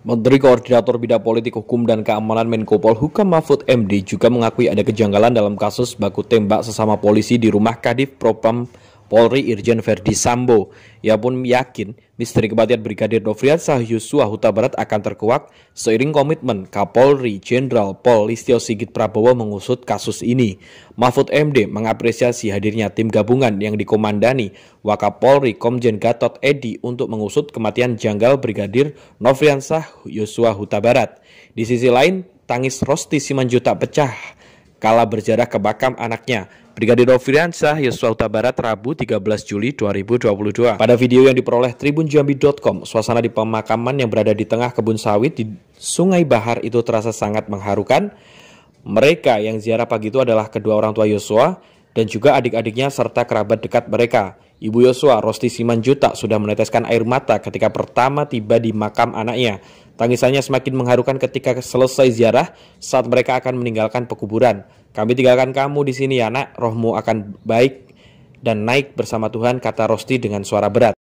Menteri Koordinator Bidang Politik Hukum dan Keamanan Menko Polhukam Mahfud MD juga mengakui ada kejanggalan dalam kasus baku tembak sesama polisi di rumah Kadif Propam Polri Irjen Verdi Sambo. Ia pun yakin misteri kematian Brigadir Nofriansah Yosua Huta Barat akan terkuak seiring komitmen Kapolri Jenderal Pol Listio Sigit Prabowo mengusut kasus ini. Mahfud MD mengapresiasi hadirnya tim gabungan yang dikomandani Wakapolri Komjen Gatot Edi untuk mengusut kematian janggal Brigadir Nofriansah Yosua Huta Barat. Di sisi lain, tangis Rosti Simanjuta pecah kala berjarak ke makam anaknya. Brigadir Firyansyah Yosua Huta Barat Rabu 13 Juli 2022. Pada video yang diperoleh tribunjambi.com, suasana di pemakaman yang berada di tengah kebun sawit di Sungai Bahar itu terasa sangat mengharukan. Mereka yang ziarah pagi itu adalah kedua orang tua Yosua dan juga adik-adiknya serta kerabat dekat mereka. Ibu Yosua, Rosti Simanjuta, sudah meneteskan air mata ketika pertama tiba di makam anaknya. Tangisannya semakin mengharukan ketika selesai ziarah saat mereka akan meninggalkan pekuburan. Kami tinggalkan kamu di sini ya nak, rohmu akan baik dan naik bersama Tuhan kata Rosti dengan suara berat.